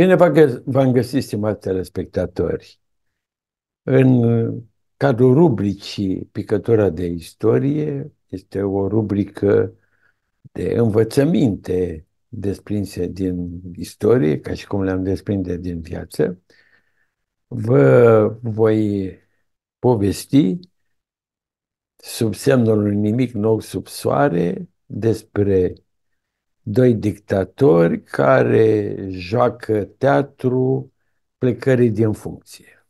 Bine v-am găsit, stimați telespectatori. În uh, cadrul rubricii Picătura de istorie este o rubrică de învățăminte desprinse din istorie, ca și cum le-am desprinde din viață. Vă voi povesti sub semnul nimic nou sub soare despre doi dictatori care joacă teatru plecării din funcție.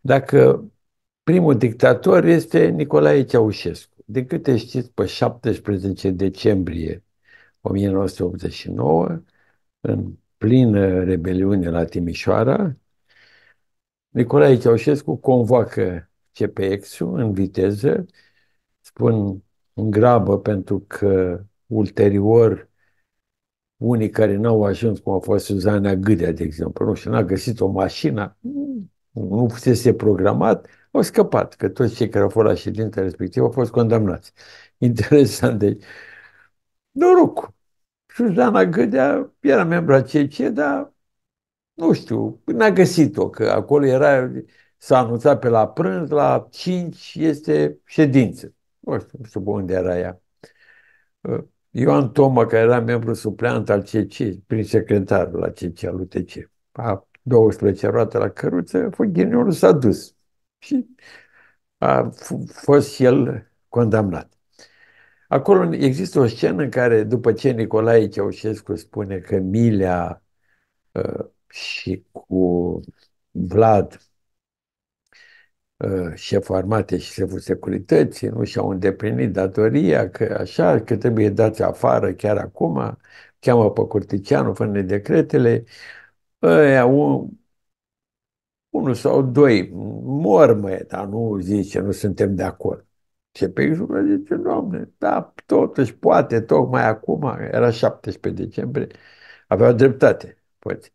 Dacă primul dictator este Nicolae Ceaușescu, de câte știți, pe 17 decembrie 1989, în plină rebeliune la Timișoara, Nicolae Ceaușescu convoacă CPX-ul în viteză, spun în grabă pentru că ulterior unii care n-au ajuns, cum a fost Suzana Gâdea, de exemplu, nu știu, n-a găsit o mașină, nu fusese programat, au scăpat, că toți cei care au fost la ședința respectivă au fost condamnați. Interesant, deci, noroc. Suzana Gâdea era a CC, dar nu știu, n-a găsit-o, că acolo era, s-a anunțat pe la prânz, la 5 este ședință. Nu știu, nu știu unde era ea. Ioan Toma, care era membru supleant al CC, prin secretarul la CC, al UTC, a 12 roate la căruță, ghinionul s-a dus și a fost și el condamnat. Acolo există o scenă în care, după ce Nicolae Ceaușescu spune că Milea uh, și cu Vlad șeful uh, armatei și șeful securității nu și-au îndeplinit datoria, că așa, că trebuie dați afară chiar acum, cheamă pe Curticianu, fără decretele, ăia, un, unul sau doi mor, mă, dar nu zice, nu suntem de acord. Și pe jură zice, doamne, da, totuși poate, tocmai acum, era 17 decembrie, aveau dreptate, poate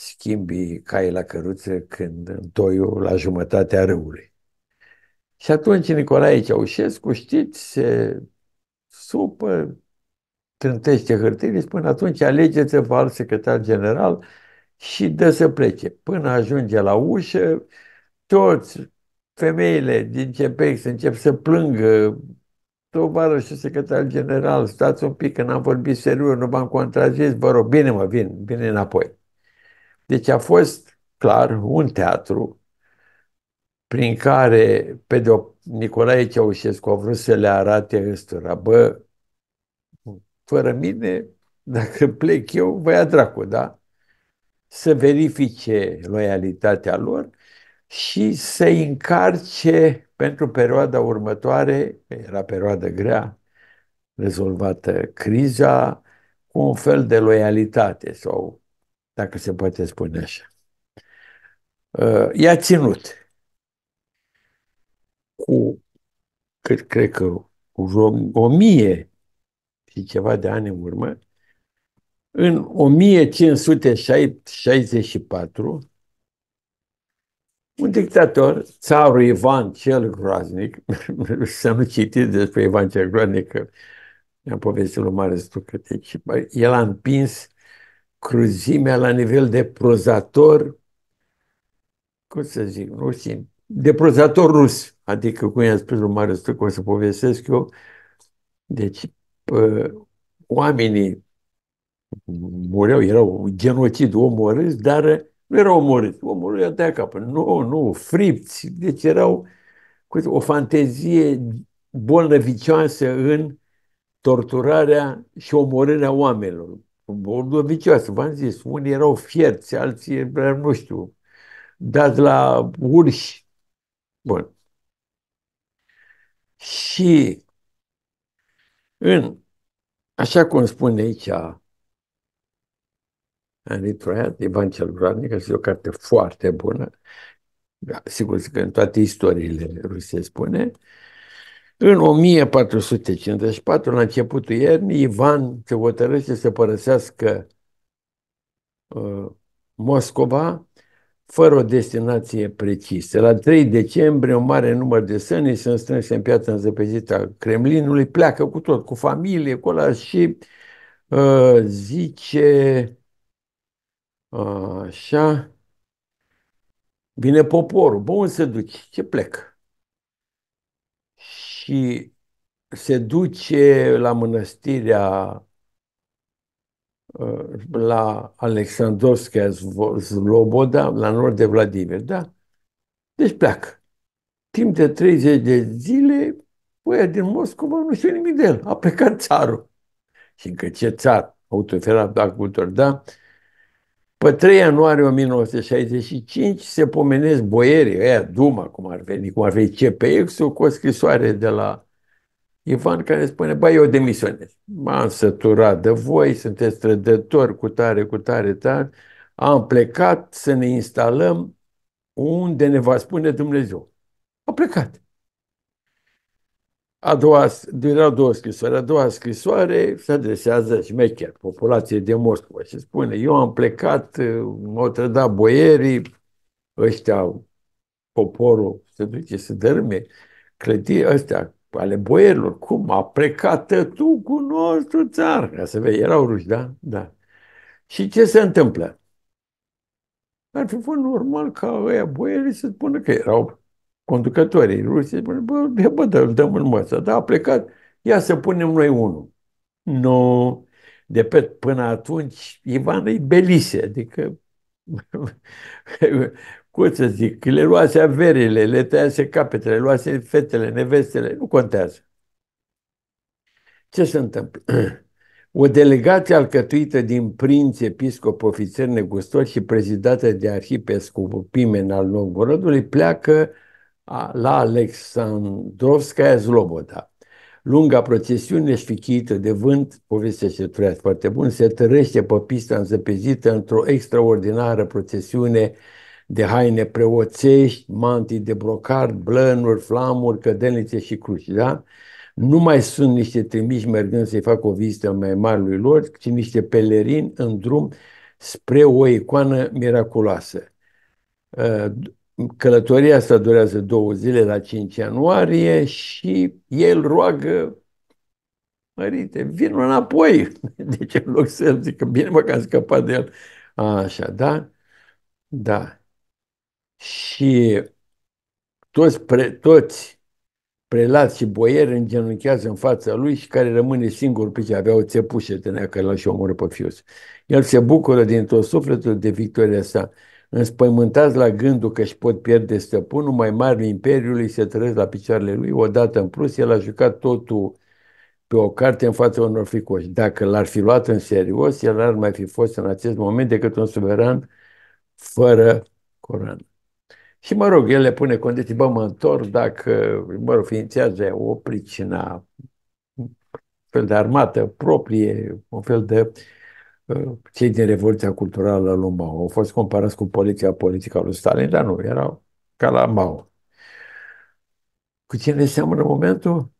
schimbi cai la căruță când întoiu la jumătatea râului. Și atunci Nicolae Ceaușescu, știți, se supă, trântește hârtirii, spune atunci alegeți-vă alt secretar general și dă să plece. Până ajunge la ușă, toți femeile din CPEX încep să plângă, tovară și secretar general, stați un pic că n-am vorbit serios, nu m-am contrazis, vă rog, bine mă, vin, bine înapoi. Deci a fost clar un teatru prin care, pe de o, Nicolae Ceaușescu a vrut să le arate ăstora, bă, fără mine, dacă plec eu, vă ia dracu, da? Să verifice loialitatea lor și să încarce pentru perioada următoare, era perioada grea, rezolvată criza, cu un fel de loialitate sau dacă se poate spune așa. Uh, i-a ținut cu, cât cred că, cu o mie și ceva de ani în urmă, în 1564, un dictator, țarul Ivan cel Groaznic, să nu citiți despre Ivan cel Groaznic, că am povestit lui Mare Stucă, deci, el a împins cruzimea la nivel de prozator, cum să zic, nu de prozator rus, adică cum i-am spus lui Marius că o să povestesc eu, deci oamenii mureau, erau genocid omorâți, dar nu erau omorâți, omorâți de capă, nu, nu, fripți, deci erau cu o fantezie bolnăvicioasă în torturarea și omorârea oamenilor ordovicioasă, v-am zis, unii erau fierți, alții, nu știu, dați la urși. Bun. Și în, așa cum spune aici Henry Troian, Ivan cel Groaznic, este o carte foarte bună, da, sigur că în toate istoriile lui spune, în 1454, la începutul iernii, Ivan se hotărăște să părăsească uh, Moscova fără o destinație precisă. La 3 decembrie, un mare număr de sănii sunt strânse în piața înzăpezită a Kremlinului, pleacă cu tot, cu familie, cu ăla și uh, zice uh, așa, vine poporul, bun, se duce, ce plec și se duce la mănăstirea uh, la Alexandrovskaya Zloboda la nord de Vladimir, da? Deci pleacă. Timp de 30 de zile, băia din Moscova nu știu nimic de el. A plecat țarul. Și încă ce țar, autoferat cultor, da? Pe 3 ianuarie 1965 se pomenesc boierii, ăia Duma, cum ar veni, cum ar veni CPX-ul, cu o scrisoare de la Ivan care spune, băi, eu demisionez. M-am săturat de voi, sunteți trădători cu tare, cu tare, tare. Am plecat să ne instalăm unde ne va spune Dumnezeu. A plecat. A doua, a două scrisoare. A doua scrisoare se adresează șmecher, populației de Moscova și spune eu am plecat, m-au trădat boierii, ăștia, poporul se duce să dărâme clădiri ăstea ale boierilor. Cum a plecat tu cu nostru țar? Ca să vezi, erau ruși, da? Da. Și ce se întâmplă? Ar fi fost normal ca ăia boierii să spună că erau conducătorii rusi, spune, bă, bă, dă, îl dăm în măsă. Da, a plecat, ia să punem noi unul. Nu, no. de pe până atunci, Ivan e belise, adică, cum să zic, le luase averile, le tăiase capetele, le luase fetele, nevestele, nu contează. Ce se întâmplă? O delegație alcătuită din prinți, episcop, ofițer negustor și prezidată de arhiepiscopul Pimen al Novgorodului pleacă la Alexandrovskaya Zloboda. Lunga procesiune șfichită de vânt, povestește trăiați foarte bun, se tărește pe pista înzăpezită într-o extraordinară procesiune de haine preoțești, mantii de brocard, blănuri, flamuri, cădelnițe și cruci. Da? Nu mai sunt niște trimiși mergând să-i facă o vizită mai mare lui lor, ci niște pelerini în drum spre o icoană miraculoasă. Ă, Călătoria asta durează două zile la 5 ianuarie și el roagă Mărite, vin înapoi. ce deci, în loc să zică, bine mă că am scăpat de el. Așa, da? Da. Și toți, pre, toți prelați și boieri îngenunchează în fața lui și care rămâne singur pe ce avea o țepușă de nea care l-a și omoră pe fius. El se bucură din tot sufletul de victoria sa înspăimântați la gândul că își pot pierde stăpânul, mai marele imperiului se trăiesc la picioarele lui. Odată în plus, el a jucat totul pe o carte în fața unor fricoși. Dacă l-ar fi luat în serios, el ar mai fi fost în acest moment decât un suveran fără coroană. Și mă rog, el le pune condiții, bă, mă întorc dacă, mă rog, ființează o pricină, un fel de armată proprie, un fel de cei din Revoluția Culturală lui Mao. Au fost comparați cu poliția politică lui Stalin, dar nu, erau ca la Mao. Cu cine seamănă momentul?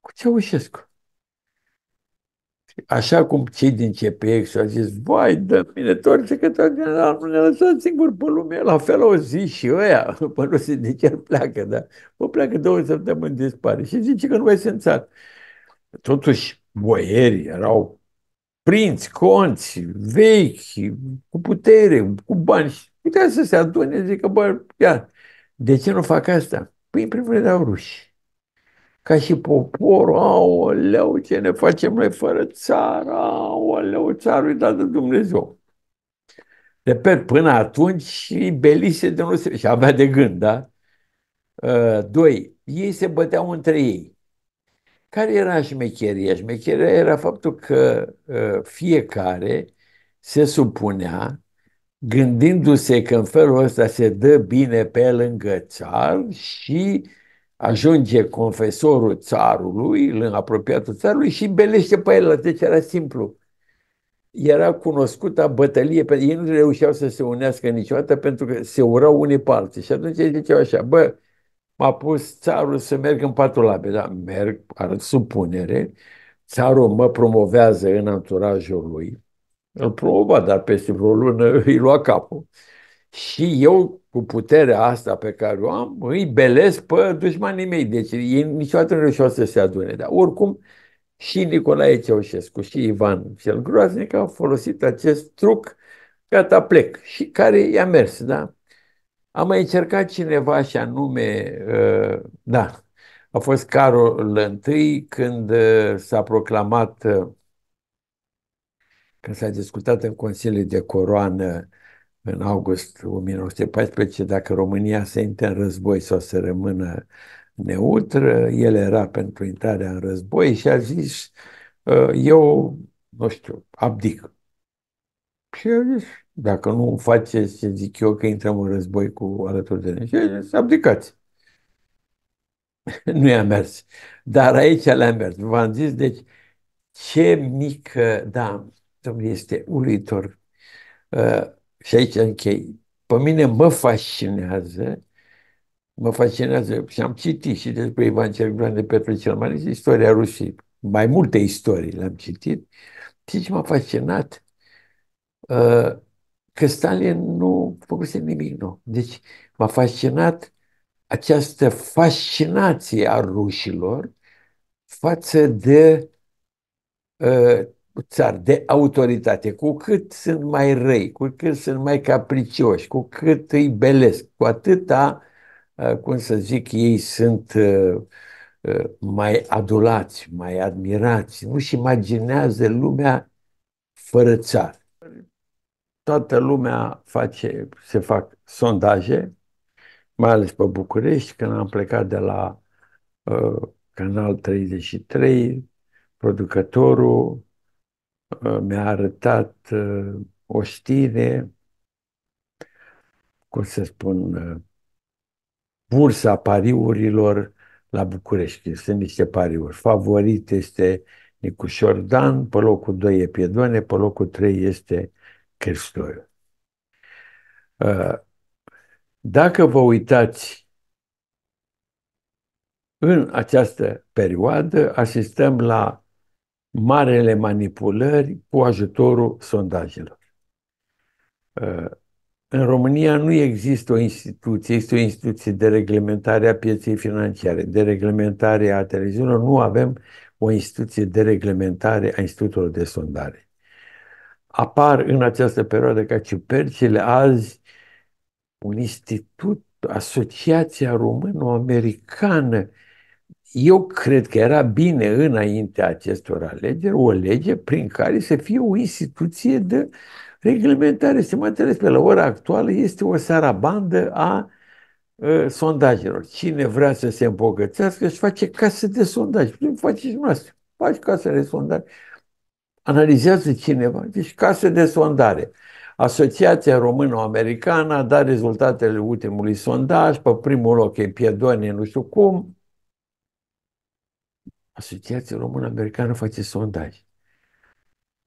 Cu Ceaușescu. Așa cum cei din CPX au zis, vai, dă mine torce că toate general nu ne lăsați singur pe lume, la fel o zi și ăia, bă, nu se de ce pleacă, dar mă pleacă două săptămâni, dispare și zice că nu e țar. Totuși, boieri erau prinți, conți, vechi, cu putere, cu bani, putea să se adune, zică, bă, ia, de ce nu fac asta? Păi, în primul rând, au ruși. Ca și poporul, aoleu, ce ne facem noi fără țară, aoleu, țarul e dat de Dumnezeu. Repet, până atunci și belise de nu se... și avea de gând, da? Uh, doi, ei se băteau între ei. Care era șmecheria? Șmecheria era faptul că ă, fiecare se supunea gândindu-se că în felul ăsta se dă bine pe lângă țar și ajunge confesorul țarului, în apropiatul țarului și belește pe el, deci era simplu. Era cunoscută bătălie, ei nu reușeau să se unească niciodată pentru că se urau unii pe alții. Și atunci ziceau așa, bă, m-a pus țarul să merg în patul labe. da, merg, arăt supunere, țarul mă promovează în anturajul lui, îl promova, dar peste vreo lună îi lua capul. Și eu, cu puterea asta pe care o am, îi belez pe dușmanii mei. Deci ei niciodată nu reușeau să se adune. Dar oricum, și Nicolae Ceaușescu și Ivan cel Groaznic au folosit acest truc, gata, plec. Și care i-a mers, da? A mai încercat cineva și anume, uh, da, a fost Carol I când uh, s-a proclamat, uh, când s-a discutat în Consiliul de Coroană în august 1914 dacă România se intre în război sau să rămână neutră, el era pentru intrarea în război și a zis eu, nu știu, abdic. Și a zis, dacă nu faceți ce zic eu că intrăm în război cu alături de noi, să abdicați. nu i-a mers. Dar aici le-a mers. V-am zis, deci, ce mică, da, domnule, este uluitor. Uh, și aici închei. Pe mine mă fascinează, mă fascinează și am citit și despre Ivan cel Gran de Petru cel Mare istoria Rusiei. Mai multe istorii le-am citit. Și deci ce m-a fascinat? Uh, că Stalin nu făcuse nimic nou. Deci m-a fascinat această fascinație a rușilor față de uh, țar, de autoritate. Cu cât sunt mai răi, cu cât sunt mai capricioși, cu cât îi belesc, cu atâta, uh, cum să zic, ei sunt uh, uh mai adulați, mai admirați. Nu-și imaginează lumea fără țar toată lumea face, se fac sondaje, mai ales pe București, când am plecat de la uh, Canal 33, producătorul uh, mi-a arătat uh, o știre, cum să spun, uh, bursa pariurilor la București. Sunt niște pariuri. Favorit este Nicușor Dan, pe locul 2 e Piedone, pe locul 3 este Tolstoiu. Ă, dacă vă uitați în această perioadă asistăm la marele manipulări cu ajutorul sondajelor. Ă, în România nu există o instituție, este o instituție de reglementare a pieței financiare, de reglementare a televiziunilor, nu avem o instituție de reglementare a institutelor de sondare apar în această perioadă ca ciupercile azi un institut, Asociația română americană Eu cred că era bine înainte acestor alegeri o lege prin care să fie o instituție de reglementare. Stimați înțeles, pe la ora actuală este o sarabandă a ă, sondajelor. Cine vrea să se îmbogățească își face case de sondaj. Nu face și noastră. Faci case de sondaj analizează cineva. Deci case de sondare. Asociația Română-Americană a dat rezultatele ultimului sondaj, pe primul loc e Piedonie, nu știu cum. Asociația Română-Americană face sondaj.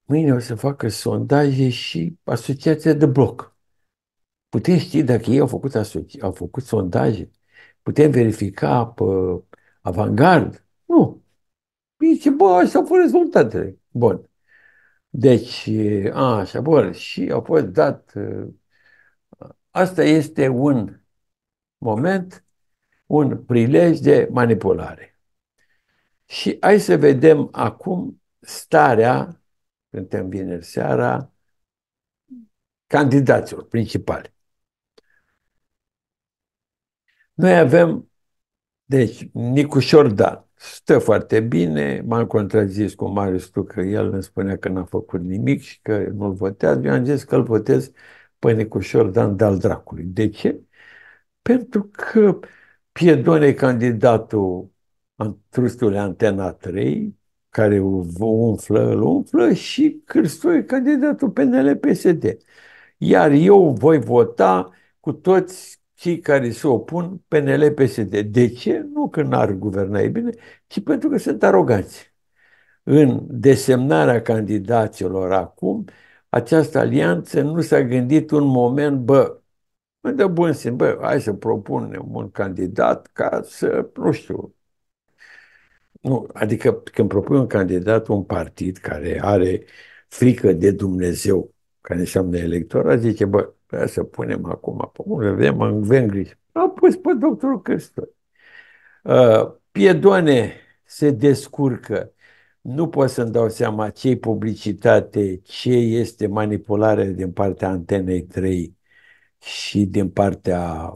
Mâine o să facă sondaje și Asociația de Bloc. Putem ști dacă ei au făcut, asoci- au făcut sondaje? Putem verifica pe avangard? Nu. Zice, bă, așa au fost rezultatele. Bun. Deci, a, așa, bun, și au fost dat. Ă, asta este un moment, un prilej de manipulare. Și hai să vedem acum starea, suntem vineri seara, candidaților principali. Noi avem, deci, Nicușor Dan. Stă foarte bine, m-am contrazis cu Marius tu că el îmi spunea că n-a făcut nimic și că nu-l votează. Eu am zis că îl votez pe Nicușor Dan de-al dracului. De ce? Pentru că Piedone e candidatul trustului Antena 3, care o umflă, îl umflă și Cârstu e candidatul PNL-PSD. Iar eu voi vota cu toți cei care se opun PNL-PSD. De ce? Nu că n-ar guverna ei bine, ci pentru că sunt aroganți. În desemnarea candidaților acum, această alianță nu s-a gândit un moment, bă, mă dă bun simț, bă, hai să propunem un candidat ca să, nu știu, nu, adică când propui un candidat, un partid care are frică de Dumnezeu, care înseamnă electorat, zice, bă, Păi să punem acum, cum le vedem în vengri. A pus pe doctorul Căstor. Uh, Piedone se descurcă. Nu pot să-mi dau seama ce publicitate, ce este manipulare din partea antenei 3 și din partea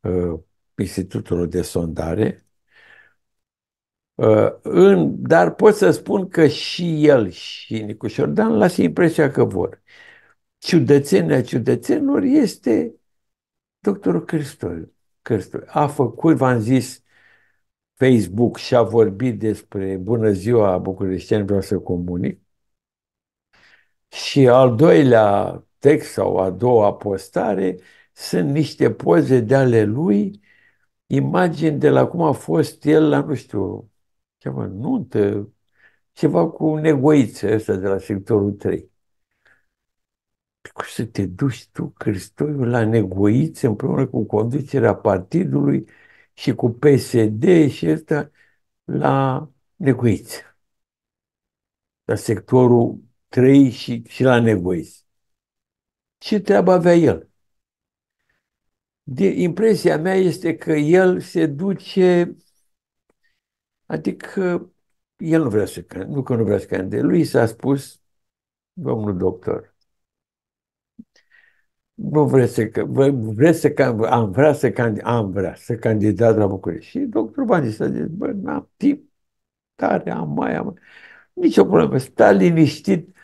uh, Institutului de sondare. Uh, în, dar pot să spun că și el și Nicușor Dan lasă impresia că vor. Uh, ciudățenia ciudățenilor este doctorul Cristol. Cristol. A făcut, v-am zis, Facebook și a vorbit despre bună ziua bucureșteni, vreau să comunic. Și al doilea text sau a doua postare sunt niște poze de ale lui, imagini de la cum a fost el la, nu știu, ceva nuntă, ceva cu negoiță ăsta de la sectorul 3 cum să te duci tu, Cristoiu, la negoiți împreună cu conducerea partidului și cu PSD și ăsta la negoiți. La sectorul 3 și, și la negoiți. Ce treabă avea el? De, impresia mea este că el se duce, adică el nu vrea să, nu că nu vrea să candideze, lui s-a spus, domnul doctor, nu vreți să, vă, vreți să, am vrea să, am vrea să candidat la București. Și doctorul Banis a zis, bă, n-am timp tare, am mai, am Nici o problemă, sta liniștit,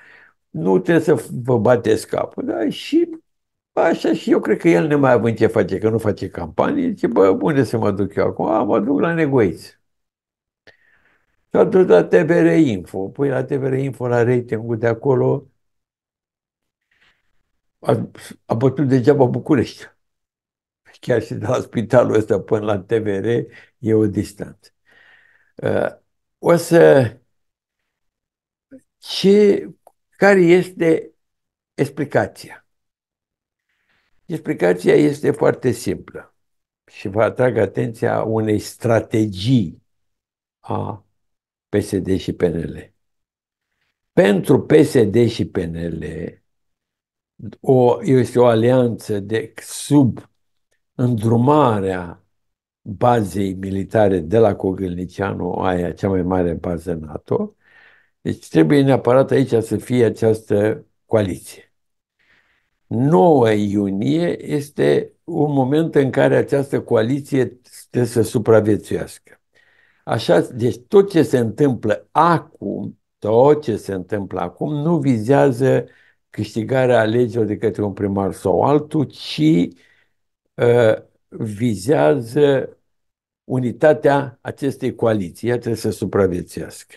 nu trebuie să vă bateți capul. Da? Și așa și eu cred că el mai având ce face, că nu face campanie, zice, bă, unde să mă duc eu acum? A, mă duc la Negoiți. Și a dus la TVR Info. Păi la TVR Info, la ratingul de acolo, a, a bătut degeaba București. Chiar și de la spitalul ăsta până la TVR e o distanță. Uh, o să... Ce, care este explicația? Explicația este foarte simplă și vă atrag atenția unei strategii a PSD și PNL. Pentru PSD și PNL, o, este o alianță de sub îndrumarea bazei militare de la Cogălnicianu, aia cea mai mare bază NATO. Deci trebuie neapărat aici să fie această coaliție. 9 iunie este un moment în care această coaliție trebuie să supraviețuiască. Așa, deci tot ce se întâmplă acum, tot ce se întâmplă acum nu vizează uh, câștigarea alegerilor de către un primar sau altul, ci uh, vizează unitatea acestei coaliții. Ea trebuie să supraviețuiască.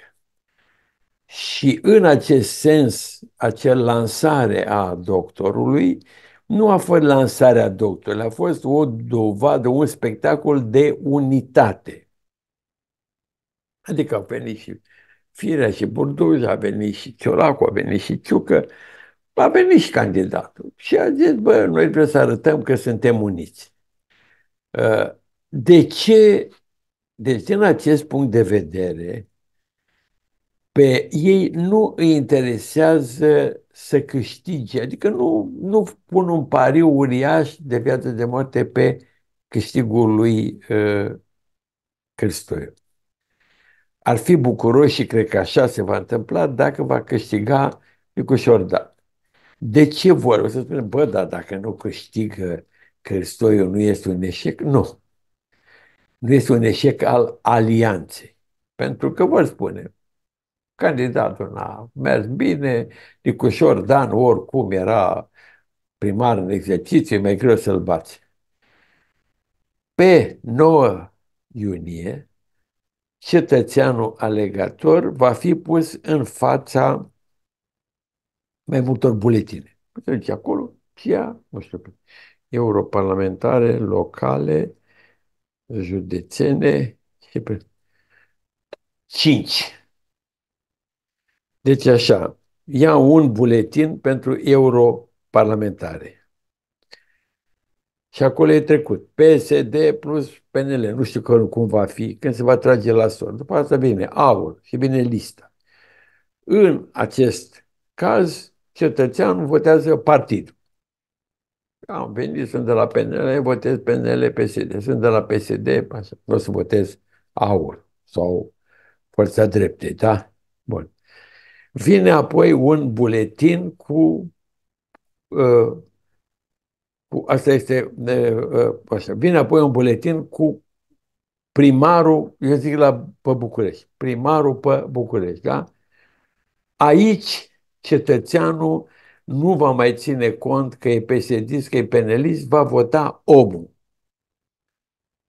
Și în acest sens, acea lansare a doctorului nu a fost lansarea doctorului, a fost o dovadă, un spectacol de unitate. Adică au venit și Firea și Burduj, a venit și Ciolacu, a venit și Ciucă, uh, a venit și candidatul și a zis, bă, noi trebuie să arătăm că suntem uniți. Ă, de ce, deci din acest punct de vedere, pe ei nu îi interesează să câștige, adică nu, nu pun un pariu uriaș de viață de moarte pe câștigul lui uh, ă, Cristoiu. Ar fi bucuros și cred că așa se va întâmpla dacă va câștiga Nicușor Dan. De ce O Să spunem, bă, dar dacă nu câștigă Cristoiu, uh, nu este un eșec? Nu. Nu este un eșec al alianței. Pentru că vor spune, candidatul n-a mers bine, Nicușor Dan oricum era primar în exercițiu, mai greu să-l bați. Pe 9 iunie, cetățeanul alegator va fi pus în fața mai multor buletine. Puteți deci, acolo, ia, nu știu, europarlamentare, locale, județene și pe cinci. Deci așa, ia un buletin pentru europarlamentare. Și acolo e trecut. PSD plus PNL. Nu știu că, cum va fi, când se va trage la sort. După asta vine aur și vine lista. În acest caz, cetățeanul votează partid. Am venit, sunt de la PNL, votez PNL-PSD. Sunt de la PSD, vreau să votez AUR sau Forța Dreptei, da? Bun. Vine apoi un buletin cu, uh, cu asta este, uh, așa, vine apoi un buletin cu primarul, eu zic la pe București, primarul pe București, da? Aici cetățeanul nu va mai ține cont că e psd că e penelist, va vota omul.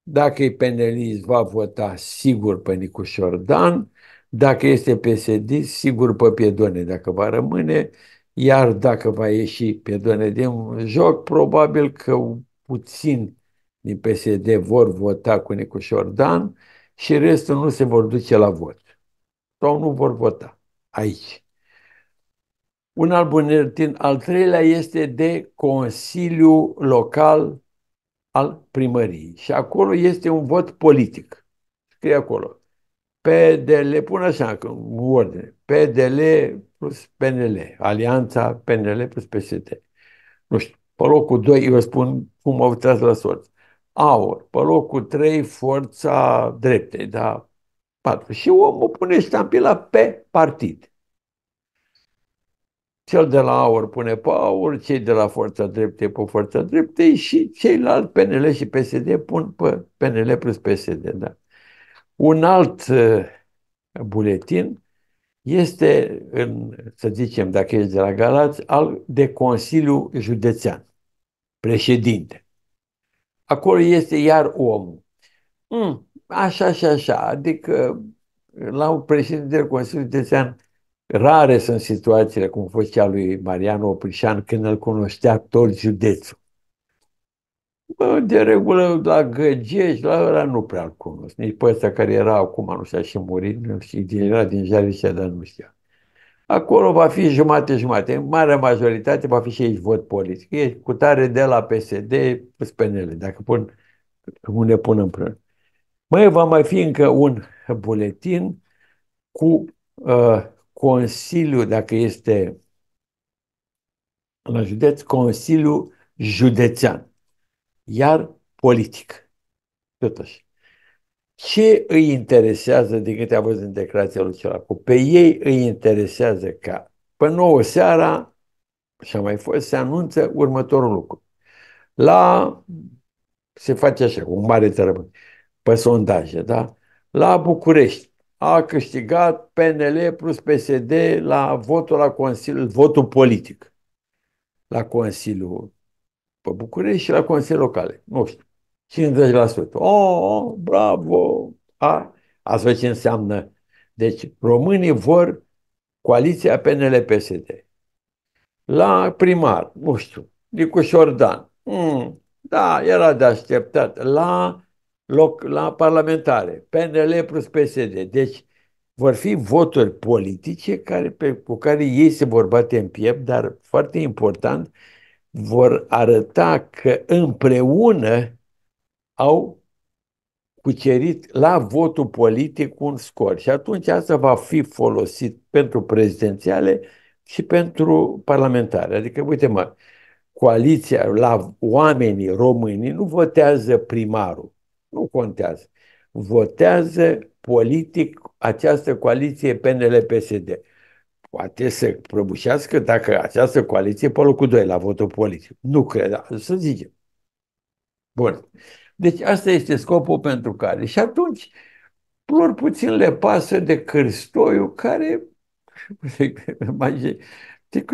Dacă e penelist, va vota sigur pe Nicușor Dan, dacă este psd sigur pe Piedone, dacă va rămâne, iar dacă va ieși Piedone din joc, probabil că puțin din PSD vor vota cu Nicușor Dan și restul nu se vor duce la vot. Sau nu vor vota aici. Un alt bunertin al treilea este de Consiliu Local al Primăriei. Și acolo este un vot politic. Scrie acolo. PDL, pun așa în ordine, PDL plus PNL, alianța PNL plus PSD. Nu știu, pe locul 2 eu spun cum au tras la sorți. Aur, pe locul 3 forța dreptei, da, 4. Și omul pune ștampila pe partid cel de la aur pune pe aur, cei de la forța dreptei pe forța dreptei și ceilalți PNL și PSD pun pe PNL plus PSD. Da. Un alt uh, buletin este, în, să zicem, dacă ești de la Galați, al de Consiliu Județean, președinte. Acolo este iar omul. Mm, așa și așa, adică la un președinte de Consiliu Județean Rare sunt situațiile, cum a fost cea lui Mariano Oprișan, când îl cunoștea tot județul. Bă, de regulă, la Găgeș, la ăla nu prea-l cunosc. Nici pe ăsta care era acum, nu știa, și murit, nu știu, era din Jalicea, dar nu știa. Acolo va fi jumate-jumate. În marea majoritate va fi și aici vot politic. E cu tare de la PSD, PNL, dacă pun, cum ne pun împreună. Mai va mai fi încă un buletin cu uh, Consiliu dacă este la județ, Consiliu Județean, iar politic. Totuși. Ce îi interesează, din câte a văzut în declarația lui Ciolacu? Pe ei îi interesează ca pe nouă seara, și a mai fost, se anunță următorul lucru. La, se face așa, un mare tărăbânt, pe sondaje, da? La București, a câștigat PNL plus PSD la votul la Consiliu, votul politic la Consiliul pe București și la Consiliul Locale. Nu știu. 50%. Oh, bravo! A, asta ce înseamnă. Deci românii vor coaliția PNL-PSD. La primar, nu știu, Nicu Șordan. Mm, da, era de așteptat. La loc la parlamentare, PNL plus PSD. Deci vor fi voturi politice care, pe, cu care ei se vor bate în piept, dar foarte important, vor arăta că împreună au cucerit la votul politic un scor. Și atunci asta va fi folosit pentru prezidențiale și pentru parlamentare. Adică, uite mă, coaliția la oamenii români nu votează primarul, nu contează. Votează politic această coaliție PNL-PSD. Poate să prăbușească dacă această coaliție pe locul 2 la votul politic. Nu cred, să zicem. Bun. Deci asta este scopul pentru care. Și atunci, lor puțin le pasă de Cârstoiu, care mai te,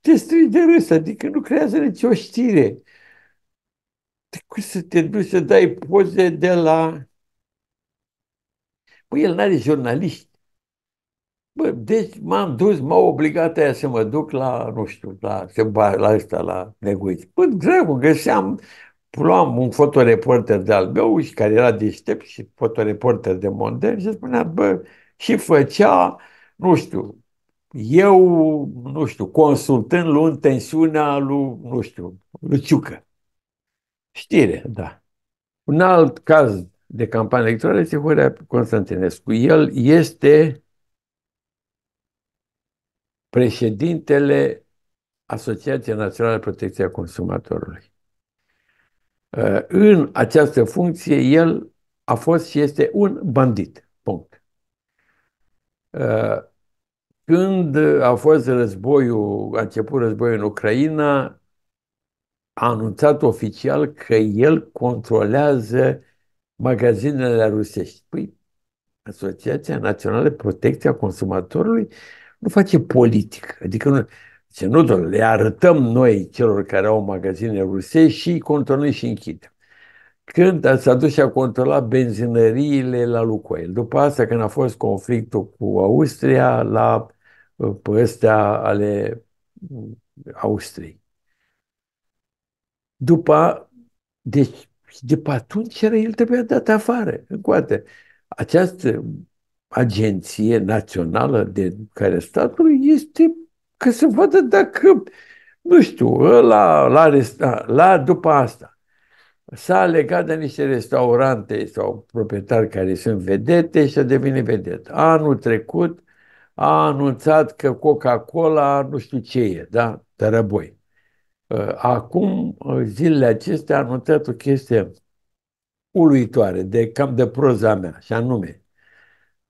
te strui de râs, adică nu creează nicio știre. Trebuie să te duci să dai poze de la... Păi el n-are jurnaliști. Bă, deci m-am dus, m-au obligat aia să mă duc la, nu știu, la, la asta la neguiți. Bă, greu găseam, luam un fotoreporter de-al meu, și care era deștept și fotoreporter de mondel și spunea, bă, și făcea, nu știu, eu, nu știu, consultând luând tensiunea lui, nu știu, lui Ciucă. Știre, da. Un alt caz de campanie electorală este Horea Constantinescu. El este președintele Asociației Naționale de Protecție a Consumatorului. În această funcție, el a fost și este un bandit. Punct. Când a fost războiul, a început războiul în Ucraina, a anunțat oficial că el controlează magazinele rusești. Păi, Asociația Națională de Protecție a Consumatorului nu face politică. Adică nu, zice, nu doar le arătăm noi celor care au magazine rusești și controlăm și închidem. Când s-a dus și a controlat benzinăriile la Lucoil. După asta, când a fost conflictul cu Austria, la păstea ale mm, Austriei. După, deci, după atunci era, el trebuia dat afară, încoate. Această agenție națională de care statul este că se vadă dacă, nu știu, la la, resta, la după asta s-a legat de niște restaurante sau proprietari care sunt vedete și a devenit vedet. Anul trecut a anunțat că Coca-Cola nu știu ce e, da? Tărăboi. Uh, acum, uh, zilele acestea, am notat o chestie uluitoare, de cam de proza mea, și anume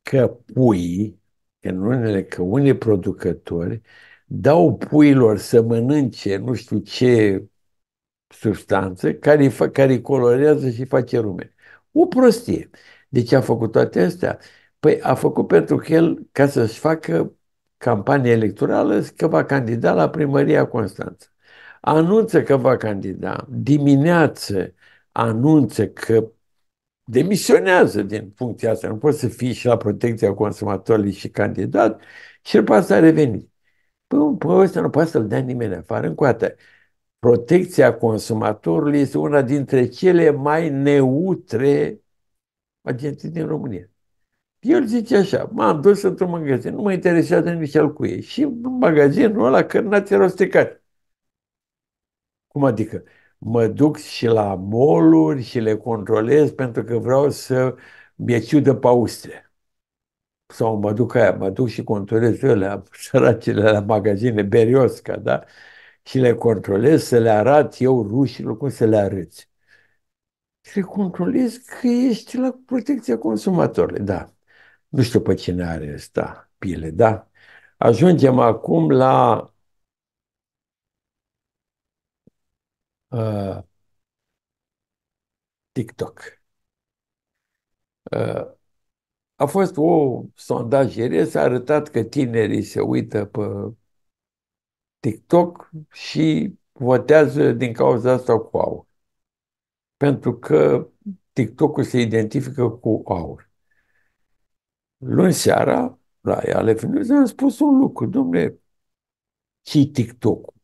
că pui, în unele, că unii producători dau puilor să mănânce nu știu ce substanță care îi, fă, care îi colorează și face rume. O prostie. De deci ce a făcut toate astea? Păi a făcut pentru că el, ca să-și facă campanie electorală, că va candida la primăria Constanța anunță că va candida, dimineață anunță că demisionează din funcția asta, nu poți să fii și la protecția consumatorului și candidat și după asta a revenit. Păi, pe ăsta nu poate să-l dea nimeni afară încoată. Protecția consumatorului este una dintre cele mai neutre agenții din România. El zice așa, m-am dus într-un magazin, nu mă interesează nici al cu ei. Și în magazinul ăla n-ați rostecat. Cum adică? Mă duc și la moluri și le controlez pentru că vreau să mi ciudă pe Austria. Sau mă duc aia, mă duc și controlez la săracele la magazine, Beriosca, da? Și le controlez să le arat eu rușilor cum să le arăți. Și le controlez că ești la protecția consumatorului, da. Nu știu pe cine are asta, pile, da? Ajungem acum la Uh, TikTok. Uh, a fost o sondajere, s-a arătat că tinerii se uită pe TikTok și votează din cauza asta cu aur. Pentru că TikTok-ul se identifică cu aur. Luni seara, la Alef News, am spus un lucru, domnule, și TikTok-ul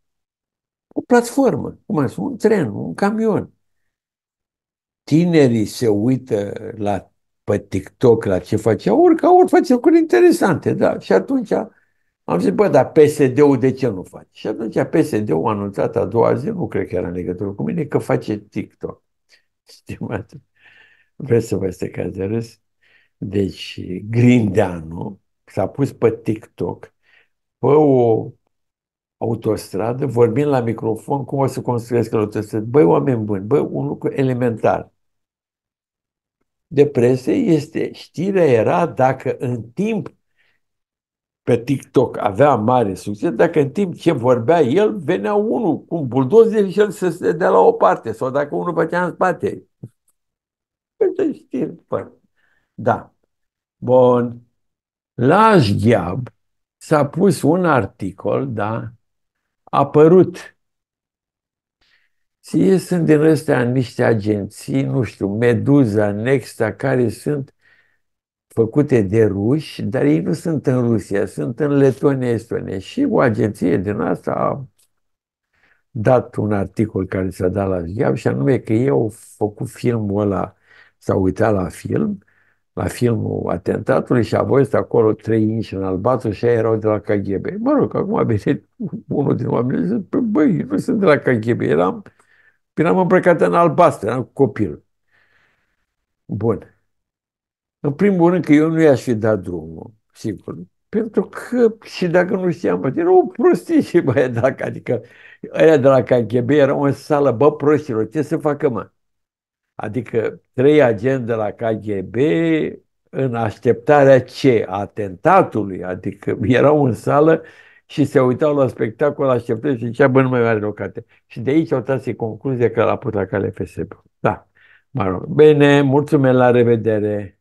o platformă, cum am spus, un tren, un camion. Tinerii se uită la, pe TikTok la ce facea, orică, ori face lucruri interesante, da. Și atunci am zis, bă, dar PSD-ul de ce nu face? Și atunci PSD-ul a anunțat a doua zi, nu cred că era în legătură cu mine, că face TikTok. Stimați, vreți să vă stecați de râs? Deci, Grindeanu s-a pus pe TikTok pe o autostradă, vorbind la microfon, cum o să construiesc autostradă. Băi, oameni buni, băi, un lucru elementar. Depresie este, știrea era dacă în timp pe TikTok avea mare succes, dacă în timp ce vorbea el, venea unul cu un buldozer și el se dea la o parte, sau dacă unul făcea în spate. Păi deci, știri, bă. Da. Bun. La Jgheab s-a pus un articol, da, apărut. Ție sunt din ăstea niște agenții, nu știu, Meduza, Nexta, care sunt făcute de ruși, dar ei nu sunt în Rusia, sunt în Letonia, Estonia. Și o agenție din asta a dat un articol care s-a dat la ziav și anume că ei au făcut filmul ăla, s-au uitat la film la filmul atentatului și a văzut acolo trei inși în albastru și aia erau de la KGB. Mă rog, acum a venit unul din oameni și zice, păi, băi, nu sunt de la KGB, eram, eram îmbrăcat în albastru, eram copil. Bun. În primul rând că eu nu i-aș fi dat drumul, sigur. Pentru că și dacă nu știam, era o prostie și băie adică, de la, adică aia de la KGB era o sală, bă, proștilor, ce să facă, mă? Adică trei agenți de la KGB în așteptarea ce? Atentatului, adică erau în sală și se uitau la spectacol, așteptând și zicea, bă, nu mai are locate. Și de aici au tras concluzia că l-a putut la cale FSB. Da, mă rog. Bine, mulțumesc, la revedere!